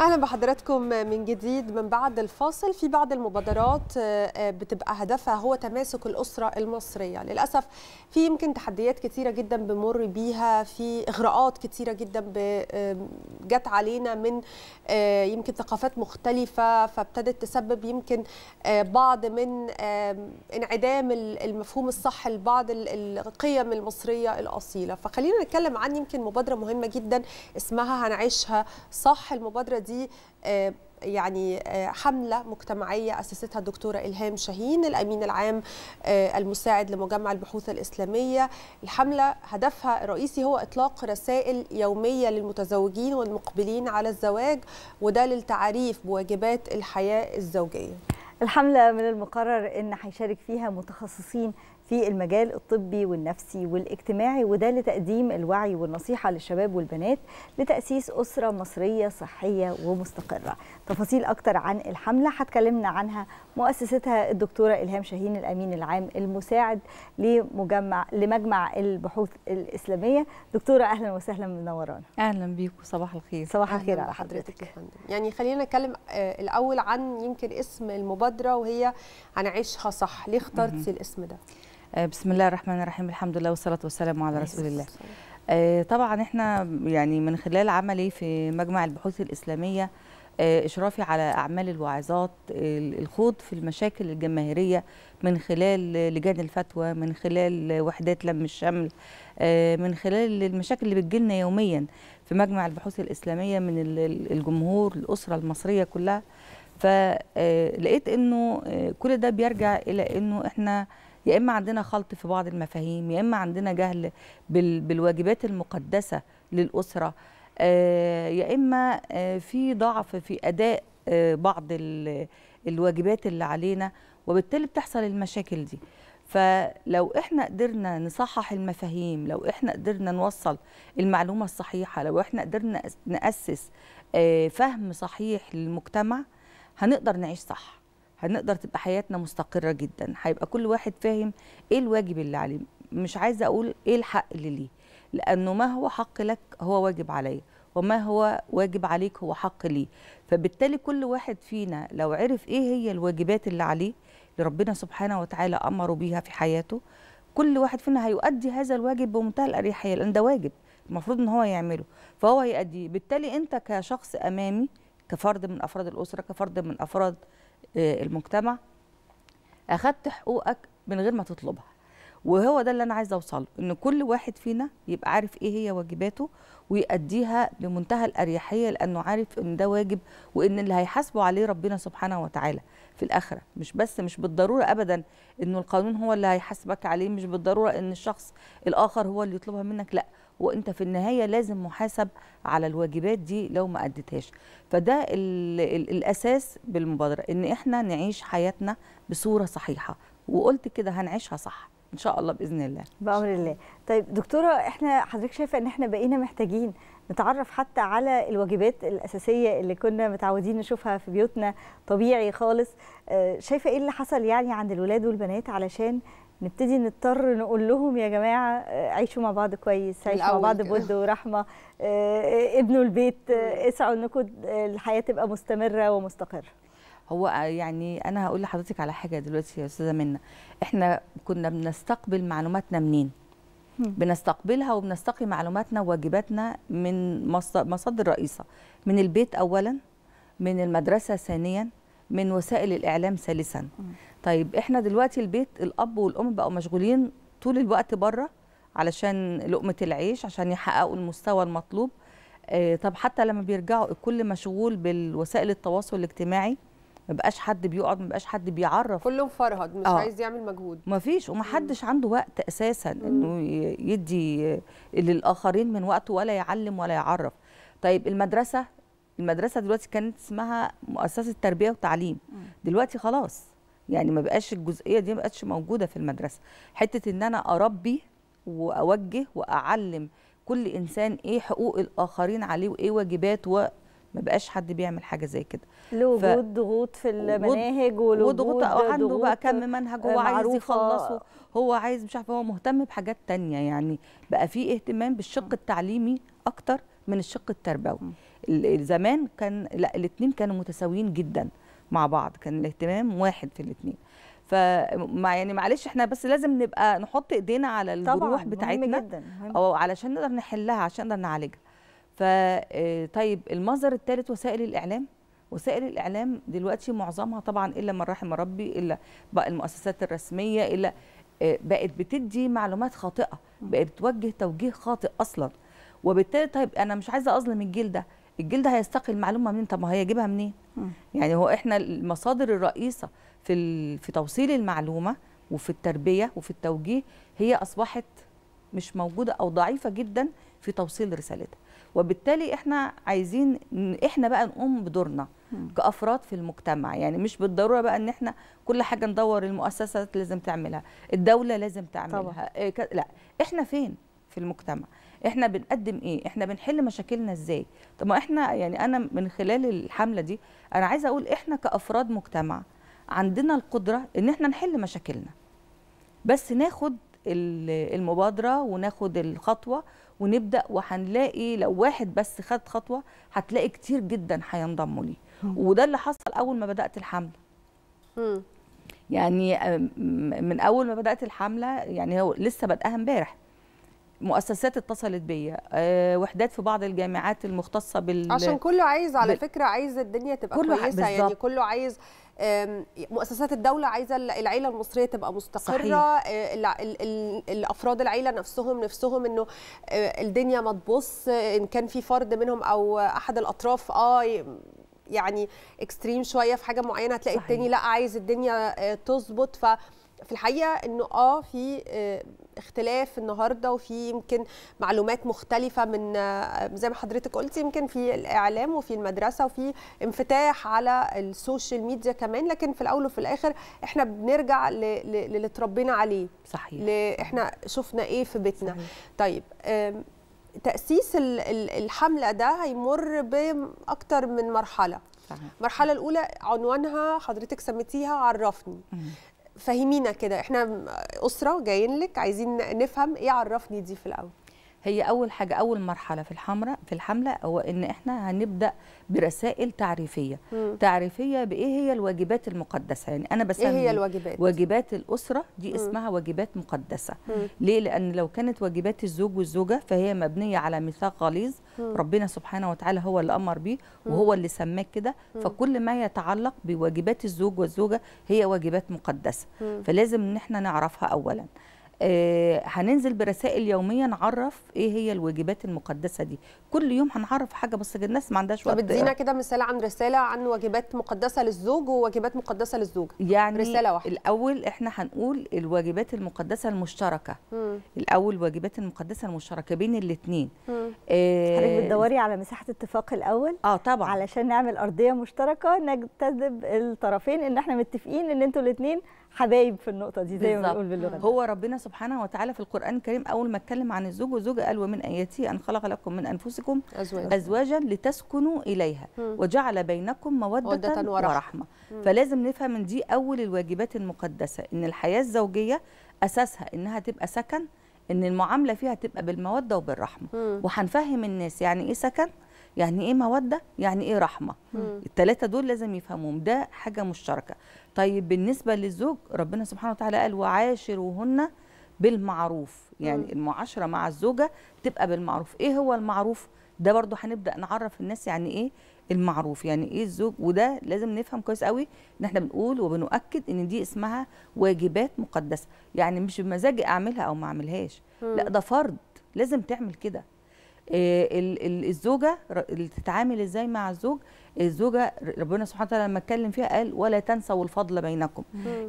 اهلا بحضراتكم من جديد من بعد الفاصل في بعض المبادرات آه، آه، بتبقى هدفها هو تماسك الاسره المصريه للاسف في يمكن تحديات كتيره جدا بمر بيها في اغراءات كتيره جدا جت علينا من آه، يمكن ثقافات مختلفه فابتدت تسبب يمكن بعض من انعدام المفهوم الصح لبعض القيم المصريه الاصيله فخلينا نتكلم عن يمكن مبادره مهمه جدا اسمها هنعيشها صح المبادره دي دي آه، يعني آه، حملة مجتمعية أسستها الدكتورة إلهام شاهين الأمين العام آه، المساعد لمجمع البحوث الإسلامية الحملة هدفها الرئيسي هو إطلاق رسائل يومية للمتزوجين والمقبلين على الزواج وده للتعريف بواجبات الحياة الزوجية الحملة من المقرر أن هيشارك فيها متخصصين في المجال الطبي والنفسي والاجتماعي وده لتقديم الوعي والنصيحة للشباب والبنات لتأسيس أسرة مصرية صحية ومستقرة تفاصيل أكتر عن الحملة هتكلمنا عنها مؤسستها الدكتورة إلهام شاهين الأمين العام المساعد لمجمع لمجمع البحوث الإسلامية دكتورة أهلا وسهلا منورانا أهلا بيكم صباح الخير صباح الخير على حضرتك يعني خلينا نتكلم آه، الأول عن يمكن اسم المبادرة وهي هنعيشها صح ليه اخترتي الاسم ده؟ آه، بسم الله الرحمن الرحيم الحمد لله والصلاة والسلام على رسول الله آه، طبعا احنا يعني من خلال عملي في مجمع البحوث الإسلامية آه، إشرافي على أعمال الواعظات الخوض في المشاكل الجماهيرية من خلال لجان الفتوى من خلال وحدات لم الشمل من خلال المشاكل اللي بتجيلنا يوميا في مجمع البحوث الإسلامية من الجمهور الأسرة المصرية كلها فلقيت أنه كل ده بيرجع إلى أنه إحنا يا اما عندنا خلط في بعض المفاهيم يا اما عندنا جهل بالواجبات المقدسه للاسره آه، يا اما آه، في ضعف في اداء آه، بعض الواجبات اللي علينا وبالتالي بتحصل المشاكل دي فلو احنا قدرنا نصحح المفاهيم لو احنا قدرنا نوصل المعلومه الصحيحه لو احنا قدرنا ناسس فهم صحيح للمجتمع هنقدر نعيش صح هنقدر تبقى حياتنا مستقره جدا هيبقى كل واحد فاهم ايه الواجب اللي عليه مش عايزه اقول ايه الحق اللي ليه لانه ما هو حق لك هو واجب عليا وما هو واجب عليك هو حق لي فبالتالي كل واحد فينا لو عرف ايه هي الواجبات اللي عليه اللي ربنا سبحانه وتعالى امره بيها في حياته كل واحد فينا هيؤدي هذا الواجب بمنتهى الاريحيه لان ده واجب المفروض ان هو يعمله فهو يؤديه بالتالي انت كشخص امامي كفرد من افراد الاسره كفرد من افراد المجتمع اخدت حقوقك من غير ما تطلبها وهو ده اللي انا عايزه اوصله ان كل واحد فينا يبقى عارف ايه هي واجباته ويؤديها بمنتهى الاريحيه لانه عارف ان ده واجب وان اللي هيحاسبه عليه ربنا سبحانه وتعالى في الاخره مش بس مش بالضروره ابدا انه القانون هو اللي هيحاسبك عليه مش بالضروره ان الشخص الاخر هو اللي يطلبها منك لا وانت في النهايه لازم محاسب على الواجبات دي لو ما اديتهاش فده الاساس بالمبادره ان احنا نعيش حياتنا بصوره صحيحه وقلت كده هنعيشها صح ان شاء الله باذن الله بامر الله طيب دكتوره احنا حضرتك شايفه ان احنا بقينا محتاجين نتعرف حتى على الواجبات الاساسيه اللي كنا متعودين نشوفها في بيوتنا طبيعي خالص آه، شايفه ايه اللي حصل يعني عند الولاد والبنات علشان نبتدي نضطر نقول لهم يا جماعه آه، عيشوا مع بعض كويس عيشوا مع بعض بود ورحمه آه، ابنوا البيت آه، اسعوا انكم الحياه تبقى مستمره ومستقره هو يعني انا هقول لحضرتك على حاجه دلوقتي يا استاذه منا احنا كنا بنستقبل معلوماتنا منين بنستقبلها وبنستقي معلوماتنا وواجباتنا من مصادر رئيسه من البيت اولا من المدرسه ثانيا من وسائل الاعلام ثالثا طيب احنا دلوقتي البيت الاب والام بقوا مشغولين طول الوقت بره علشان لقمه العيش عشان يحققوا المستوى المطلوب آه، طب حتى لما بيرجعوا الكل مشغول بالوسائل التواصل الاجتماعي مبقاش حد بيقعد مبقاش حد بيعرف كله مفرهد مش آه. عايز يعمل مجهود مفيش ومحدش عنده وقت اساسا انه يدي للاخرين من وقته ولا يعلم ولا يعرف طيب المدرسه المدرسه دلوقتي كانت اسمها مؤسسه تربيه وتعليم دلوقتي خلاص يعني ما بقاش الجزئيه دي ما بقتش موجوده في المدرسه حته ان انا اربي واوجه واعلم كل انسان ايه حقوق الاخرين عليه وايه واجباته و... ما بقاش حد بيعمل حاجه زي كده لوجود ف... ضغوط في المناهج ولوجود وضغوط عنده بقى كم منهج هو عايز يخلصه هو عايز مش عارف هو مهتم بحاجات تانية يعني بقى في اهتمام بالشق التعليمي اكتر من الشق التربوي زمان كان لا الاثنين كانوا متساويين جدا مع بعض كان الاهتمام واحد في الاثنين ف يعني معلش احنا بس لازم نبقى نحط ايدينا على الجروح بتاعتنا جدا او علشان نقدر نحلها عشان نقدر نعالجها ف آه، طيب المظهر الثالث وسائل الاعلام وسائل الاعلام دلوقتي معظمها طبعا الا من رحم ربي الا بقى المؤسسات الرسميه الا آه، بقت بتدي معلومات خاطئه بقت بتوجه توجيه خاطئ اصلا وبالتالي طيب انا مش عايزه اظلم الجيل ده الجيل ده هيستقي المعلومه منين طب ما هيجيبها منين يعني هو احنا المصادر الرئيسه في في توصيل المعلومه وفي التربيه وفي التوجيه هي اصبحت مش موجوده او ضعيفه جدا في توصيل رسالتها وبالتالي احنا عايزين احنا بقى نقوم بدورنا كافراد في المجتمع يعني مش بالضروره بقى ان احنا كل حاجه ندور المؤسسات لازم تعملها الدوله لازم تعملها طبعا. آه، لا احنا فين في المجتمع احنا بنقدم ايه احنا بنحل مشاكلنا ازاي طب ما احنا يعني انا من خلال الحمله دي انا عايزه اقول احنا كافراد مجتمع عندنا القدره ان احنا نحل مشاكلنا بس ناخد المبادره وناخد الخطوه ونبدا وهنلاقي لو واحد بس خد خطوه هتلاقي كتير جدا هينضموا لي وده اللي حصل اول ما بدات الحمله يعني من اول ما بدات الحمله يعني هو لسه بادئها امبارح مؤسسات اتصلت بيا آه، وحدات في بعض الجامعات المختصه بال عشان كله عايز على بال... فكره عايز الدنيا تبقى كله كويسه بالزبط. يعني كله عايز مؤسسات الدوله عايزه العيله المصريه تبقى مستقره صحيح. آه، الافراد العيله نفسهم نفسهم انه آه، الدنيا ما تبص ان كان في فرد منهم او احد الاطراف اه يعني اكستريم شويه في حاجه معينه هتلاقي التاني لا عايز الدنيا تظبط ف في الحقيقه انه اه في آه، اختلاف النهارده وفي يمكن معلومات مختلفه من آه، زي ما حضرتك قلت يمكن في الاعلام وفي المدرسه وفي انفتاح على السوشيال ميديا كمان لكن في الاول وفي الاخر احنا بنرجع للي اتربينا عليه صحيح احنا شفنا ايه في بيتنا صحيح. طيب تاسيس الحمله ده هيمر باكتر من مرحله صحيح. المرحله الاولى عنوانها حضرتك سميتيها عرفني فهمينا كده احنا اسره جايين لك عايزين نفهم ايه عرفني دي في الاول هي اول حاجه اول مرحله في الحمله في الحمله هو ان احنا هنبدا برسائل تعريفيه مم. تعريفيه بايه هي الواجبات المقدسه يعني انا بسمي ايه هي الواجبات واجبات الاسره دي اسمها واجبات مقدسه مم. ليه لان لو كانت واجبات الزوج والزوجه فهي مبنيه على ميثاق غليظ ربنا سبحانه وتعالى هو اللي امر بيه وهو اللي سماك كده فكل ما يتعلق بواجبات الزوج والزوجه هي واجبات مقدسه فلازم ان احنا نعرفها اولا آه، هننزل برسائل يوميه نعرف ايه هي الواجبات المقدسه دي كل يوم هنعرف حاجه بس الناس ما عندهاش وقت طب ادينا كده مثال عن رساله عن واجبات مقدسه للزوج وواجبات مقدسه للزوجه يعني رساله واحده الاول احنا هنقول الواجبات المقدسه المشتركه م. الاول الواجبات المقدسه المشتركه بين الاثنين إيه حضرتك بتدوري على مساحه اتفاق الاول اه طبعا علشان نعمل ارضيه مشتركه نجتذب الطرفين ان احنا متفقين ان انتوا الاثنين حبايب في النقطه دي زي ما بنقول باللغه هو ربنا سبحانه وتعالى في القران الكريم اول ما اتكلم عن الزوج وزوج قال ومن اياته ان خلق لكم من انفسكم ازواجا, ازواجا لتسكنوا اليها وجعل بينكم موده ورحمه, ورحمة. فلازم نفهم ان دي اول الواجبات المقدسه ان الحياه الزوجيه اساسها انها تبقى سكن ان المعامله فيها تبقى بالموده وبالرحمه وهنفهم الناس يعني ايه سكن يعني ايه موده يعني ايه رحمه الثلاثه دول لازم يفهموهم ده حاجه مشتركه طيب بالنسبه للزوج ربنا سبحانه وتعالى قال وعاشروهن بالمعروف يعني مم. المعاشره مع الزوجه تبقى بالمعروف ايه هو المعروف ده برضو هنبدا نعرف الناس يعني ايه المعروف يعني ايه الزوج وده لازم نفهم كويس قوي ان احنا بنقول وبنؤكد ان دي اسمها واجبات مقدسه يعني مش بمزاجي اعملها او ما اعملهاش لا ده فرض لازم تعمل كده آه، الزوجه تتعامل ازاي مع الزوج الزوجه ربنا سبحانه وتعالى لما اتكلم فيها قال ولا تنسوا الفضل بينكم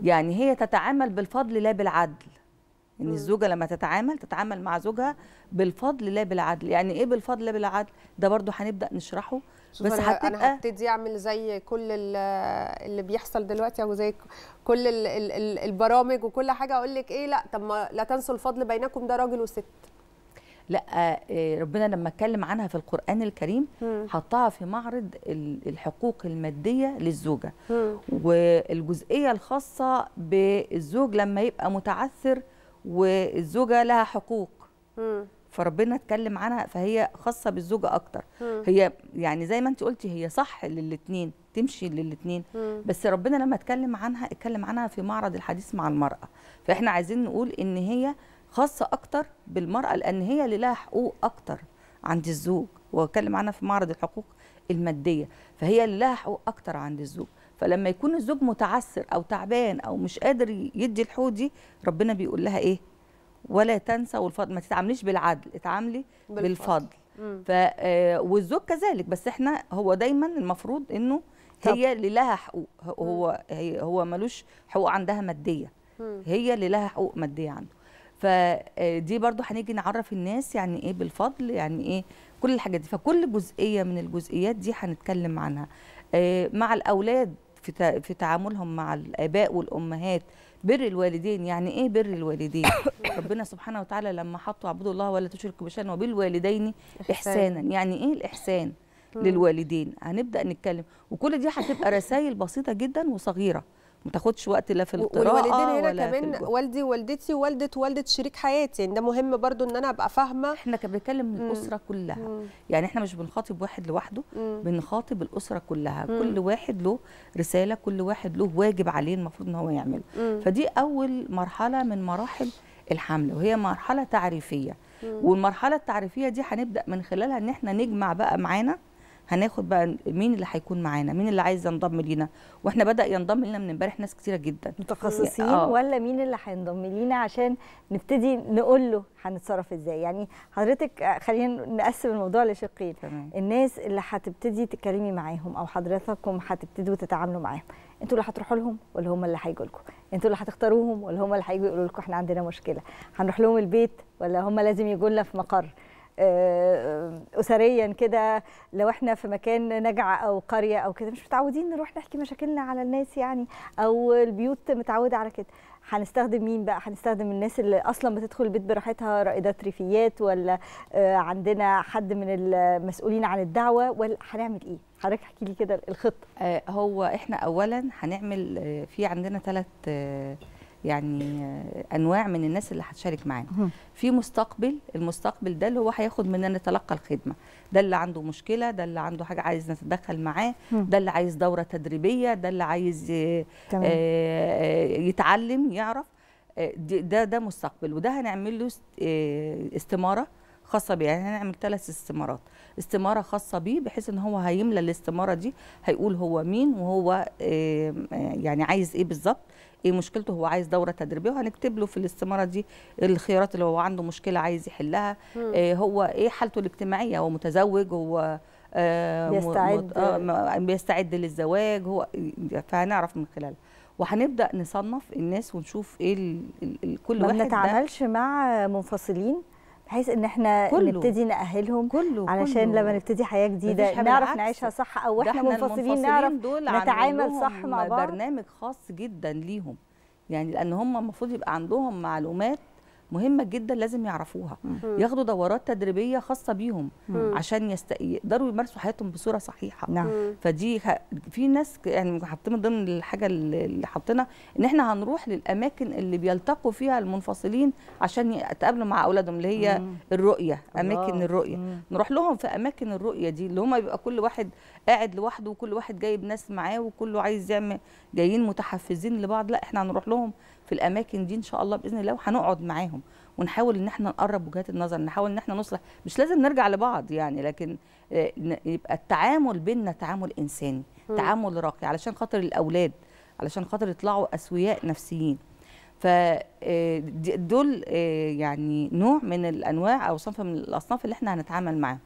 يعني هي تتعامل بالفضل لا بالعدل ان الزوجه لما تتعامل تتعامل مع زوجها بالفضل لا بالعدل يعني ايه بالفضل لا بالعدل ده برضو هنبدا نشرحه بس هتبقى انا هبتدي اعمل زي كل اللي بيحصل دلوقتي او زي كل البرامج وكل حاجه اقول لك ايه لا طب ما لا تنسوا الفضل بينكم ده راجل وست لا آه، ربنا لما اتكلم عنها في القران الكريم حطها في معرض الحقوق الماديه للزوجه والجزئيه الخاصه بالزوج لما يبقى متعثر والزوجه لها حقوق فربنا اتكلم عنها فهي خاصه بالزوجه اكتر هي يعني زي ما انت قلتي هي صح للاثنين تمشي للاثنين بس ربنا لما اتكلم عنها اتكلم عنها في معرض الحديث مع المراه فاحنا عايزين نقول ان هي خاصه اكتر بالمراه لان هي اللي لها حقوق اكتر عند الزوج واتكلم عنها في معرض الحقوق الماديه فهي اللي لها حقوق اكتر عند الزوج فلما يكون الزوج متعسر او تعبان او مش قادر يدي الحقوق دي ربنا بيقول لها ايه ولا تنسى والفضل ما تتعامليش بالعدل اتعاملي بالفضل, بالفضل. ف آه، والزوج كذلك بس احنا هو دايما المفروض انه هي اللي لها حقوق هو هو ملوش حقوق عندها ماديه هي اللي لها حقوق ماديه عنده فدي برضو هنيجي نعرف الناس يعني ايه بالفضل يعني ايه كل الحاجات دي فكل جزئيه من الجزئيات دي هنتكلم عنها آه، مع الاولاد في في تعاملهم مع الاباء والامهات بر الوالدين يعني ايه بر الوالدين ربنا سبحانه وتعالى لما حطوا اعبدوا الله ولا تشركوا بشان وبالوالدين احسانا يعني ايه الاحسان للوالدين هنبدا نتكلم وكل دي هتبقى رسائل بسيطه جدا وصغيره ما تاخدش وقت لا في القراءه والوالدين هنا كمان والدي ووالدتي ووالده والده شريك حياتي يعني ده مهم برضو ان انا ابقى فاهمه احنا كنا بنتكلم الاسره كلها مم. يعني احنا مش بنخاطب واحد لوحده بنخاطب الاسره كلها مم. كل واحد له رساله كل واحد له واجب عليه المفروض ان هو يعمله مم. فدي اول مرحله من مراحل الحمل وهي مرحله تعريفيه مم. والمرحله التعريفيه دي هنبدا من خلالها ان احنا نجمع بقى معانا هناخد بقى مين اللي هيكون معانا مين اللي عايز ينضم لينا واحنا بدا ينضم لنا من امبارح ناس كتيره جدا متخصصين آه. ولا مين اللي هينضم لينا عشان نبتدي نقول له هنتصرف ازاي يعني حضرتك آه، خلينا نقسم الموضوع لشقين الناس اللي هتبتدي تتكلمي معاهم او حضرتكم هتبتدوا تتعاملوا معاهم انتوا اللي هتروحوا لهم ولا هم اللي هيجوا لكم انتوا اللي هتختاروهم ولا هم اللي هيجوا يقولوا لكم احنا عندنا مشكله هنروح لهم البيت ولا هم لازم يجوا لنا في مقر آه، اسريا كده لو احنا في مكان نجع او قريه او كده مش متعودين نروح نحكي مشاكلنا على الناس يعني او البيوت متعوده على كده هنستخدم مين بقى هنستخدم الناس اللي اصلا بتدخل البيت براحتها رائدات ريفيات ولا آه، عندنا حد من المسؤولين عن الدعوه ولا هنعمل ايه حضرتك احكي لي كده الخطه آه، هو احنا اولا هنعمل في عندنا ثلاث يعني آه، انواع من الناس اللي هتشارك معانا في مستقبل المستقبل ده اللي هو هياخد مننا نتلقى الخدمه ده اللي عنده مشكله ده اللي عنده حاجه عايز نتدخل معاه ده اللي عايز دوره تدريبيه ده اللي عايز آه، آه، يتعلم يعرف ده ده مستقبل وده هنعمل له استماره خاصه بيه يعني هنعمل ثلاث استمارات استماره خاصه بيه بحيث ان هو هيملى الاستماره دي هيقول هو مين وهو يعني عايز ايه بالظبط ايه مشكلته هو عايز دوره تدريبيه وهنكتب له في الاستماره دي الخيارات اللي هو عنده مشكله عايز يحلها إيه هو ايه حالته الاجتماعيه هو متزوج هو آه، بيستعد آه بيستعد للزواج هو فهنعرف من خلال وهنبدا نصنف الناس ونشوف ايه كل ما واحد ما بنتعاملش مع منفصلين بحيث ان احنا كله نبتدي ناهلهم كله علشان كله لما نبتدي حياه جديده نعرف نعيشها صح او احنا منفصلين نعرف دول نتعامل صح مع بعض برنامج خاص جدا ليهم يعني لان هم المفروض يبقى عندهم معلومات مهمه جدا لازم يعرفوها ياخدوا دورات تدريبيه خاصه بيهم عشان يست... يقدروا يمارسوا حياتهم بصوره صحيحه نعم فدي ه... في ناس يعني حاطين من ضمن الحاجه اللي حاطينها ان احنا هنروح للاماكن اللي بيلتقوا فيها المنفصلين عشان يتقابلوا مع اولادهم اللي هي الرؤيه اماكن الرؤيه نروح لهم في اماكن الرؤيه دي اللي هم بيبقى كل واحد قاعد لوحده وكل واحد جايب ناس معاه وكله عايز يعمل جايين متحفزين لبعض لا احنا هنروح لهم في الاماكن دي ان شاء الله باذن الله وهنقعد معاهم ونحاول ان احنا نقرب وجهات النظر نحاول ان احنا نصلح مش لازم نرجع لبعض يعني لكن آه، يبقى التعامل بيننا تعامل انساني م. تعامل راقي علشان خاطر الاولاد علشان خاطر يطلعوا اسوياء نفسيين ف آه، دول آه، يعني نوع من الانواع او صنف من الاصناف اللي احنا هنتعامل معاهم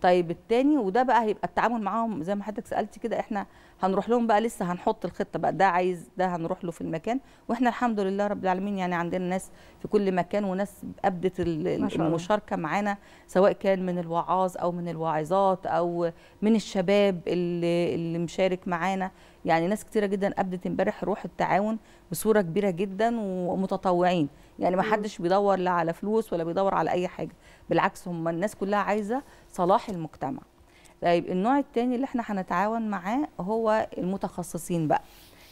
طيب التاني وده بقى هيبقى التعامل معاهم زي ما حضرتك سالتي كده احنا هنروح لهم بقى لسه هنحط الخطه بقى ده عايز ده هنروح له في المكان واحنا الحمد لله رب العالمين يعني عندنا ناس في كل مكان وناس ابدت المشاركه معانا سواء كان من الوعاظ او من الواعظات او من الشباب اللي, اللي مشارك معانا يعني ناس كتيره جدا ابدت امبارح روح التعاون بصوره كبيره جدا ومتطوعين يعني ما حدش بيدور لا على فلوس ولا بيدور على اي حاجه بالعكس هم الناس كلها عايزه صلاح المجتمع طيب النوع الثاني اللي احنا هنتعاون معاه هو المتخصصين بقى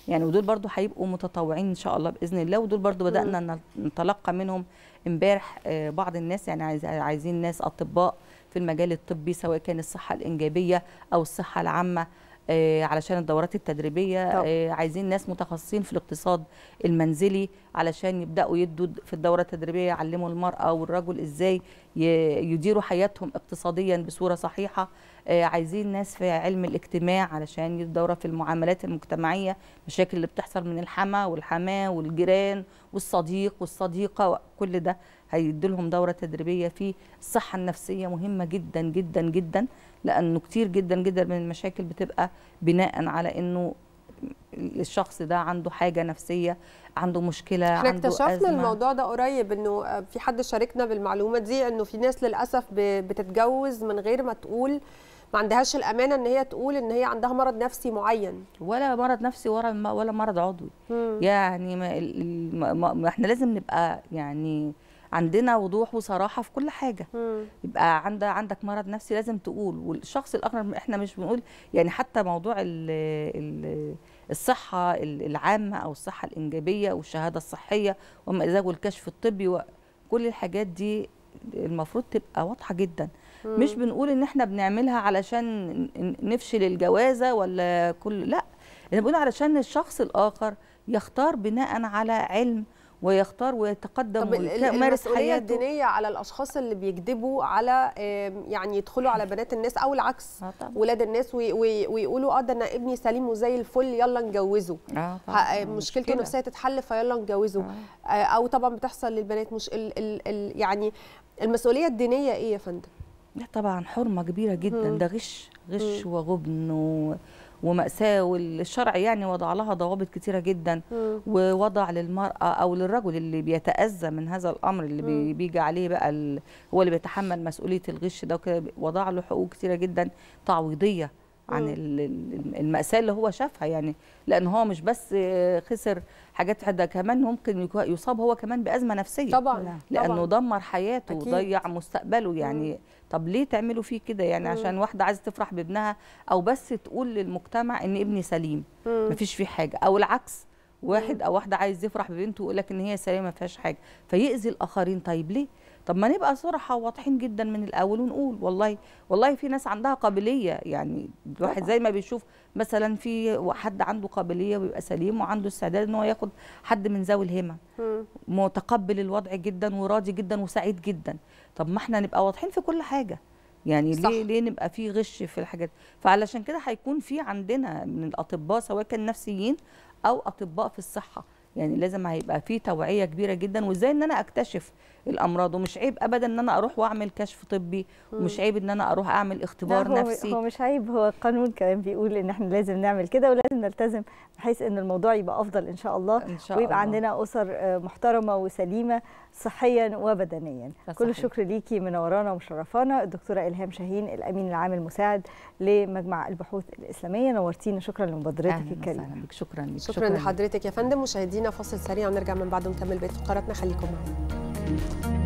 يعني ودول برضو هيبقوا متطوعين ان شاء الله باذن الله ودول برضو بدانا نتلقى منهم امبارح آه، بعض الناس يعني عايز عايزين ناس اطباء في المجال الطبي سواء كان الصحه الانجابيه او الصحه العامه آه، علشان الدورات التدريبيه طب. آه، عايزين ناس متخصصين في الاقتصاد المنزلي علشان يبداوا يدوا في الدوره التدريبيه يعلموا المراه والرجل ازاي يديروا حياتهم اقتصاديا بصوره صحيحه آه، عايزين ناس في علم الاجتماع علشان يدوا في المعاملات المجتمعيه المشاكل اللي بتحصل من الحما والحماه والجيران والصديق والصديقه وكل ده هيدوا لهم دوره تدريبيه في الصحه النفسيه مهمه جدا جدا جدا لانه كتير جدا جدا من المشاكل بتبقى بناء على انه الشخص ده عنده حاجه نفسيه عنده مشكله احنا عنده اكتشفنا أزمة. الموضوع ده قريب انه في حد شاركنا بالمعلومه دي انه في ناس للاسف بتتجوز من غير ما تقول ما عندهاش الامانه ان هي تقول ان هي عندها مرض نفسي معين ولا مرض نفسي ولا ولا مرض عضوي مم. يعني ما احنا لازم نبقى يعني عندنا وضوح وصراحه في كل حاجه مم. يبقى عند عندك مرض نفسي لازم تقول والشخص الاخر احنا مش بنقول يعني حتى موضوع الـ الـ الصحه العامه او الصحه الانجابيه والشهاده الصحيه وما اذا والكشف الطبي وكل الحاجات دي المفروض تبقى واضحه جدا مم. مش بنقول ان احنا بنعملها علشان نفشل الجوازه ولا كل لا احنا بنقول علشان الشخص الاخر يختار بناء على علم ويختار ويتقدم طب ويمارس حياته الدينيه على الاشخاص اللي بيكذبوا على يعني يدخلوا على بنات الناس او العكس اولاد آه، ولاد الناس وي وي ويقولوا اه ده انا ابني سليم وزي الفل يلا نجوزه آه, آه، مشكلته النفسيه تتحل فيلا نجوزه آه. آه او طبعا بتحصل للبنات مش ال ال ال يعني المسؤوليه الدينيه ايه يا فندم؟ لا طبعا حرمه كبيره جدا ده غش غش وغبن و... ومأساة والشرع يعني وضع لها ضوابط كتيرة جدا م. ووضع للمرأة أو للرجل اللي بيتأذى من هذا الأمر اللي م. بيجي عليه بقى ال... هو اللي بيتحمل مسؤولية الغش ده وكده وضع له حقوق كتيرة جدا تعويضية عن المأساة اللي هو شافها يعني لأن هو مش بس خسر حاجات ده كمان ممكن يصاب هو كمان بأزمة نفسية طبعا لأنه طبعا. دمر حياته وضيع مستقبله يعني م. طب ليه تعملوا فيه كده يعني عشان واحده عايزه تفرح بابنها او بس تقول للمجتمع ان ابني سليم مفيش فيه حاجه او العكس واحد او واحده عايز يفرح ببنته ويقول لك ان هي سليمه مفيهاش حاجه فيأذي الاخرين طيب ليه طب ما نبقى صراحه وواضحين جدا من الاول ونقول والله والله في ناس عندها قابليه يعني الواحد زي ما بيشوف مثلا في حد عنده قابليه ويبقى سليم وعنده استعداد ان هو ياخد حد من ذوي الهمم متقبل الوضع جدا وراضي جدا وسعيد جدا طب ما احنا نبقى واضحين في كل حاجه يعني صح. ليه ليه نبقى في غش في الحاجات فعلشان كده هيكون في عندنا من الاطباء سواء كان نفسيين او اطباء في الصحه يعني لازم هيبقى في توعيه كبيره جدا وازاي ان انا اكتشف الامراض ومش عيب ابدا ان انا اروح واعمل كشف طبي ومش عيب ان انا اروح اعمل اختبار هو نفسي هو مش عيب هو القانون كمان بيقول ان احنا لازم نعمل كده ولازم نلتزم بحيث ان الموضوع يبقى افضل ان شاء الله إن شاء ويبقى الله. عندنا اسر آه، محترمه وسليمه صحيا وبدنيا صحيح. كل الشكر ليكي منورانا ومشرفانا الدكتوره الهام شاهين الامين العام المساعد لمجمع البحوث الاسلاميه نورتينا شكرا لمبادرتك الكريمه شكرا لك شكرا, شكرا لحضرتك يا فندم مشاهدينا فاصل سريع ونرجع من بعده نكمل بقيه فقراتنا خليكم معانا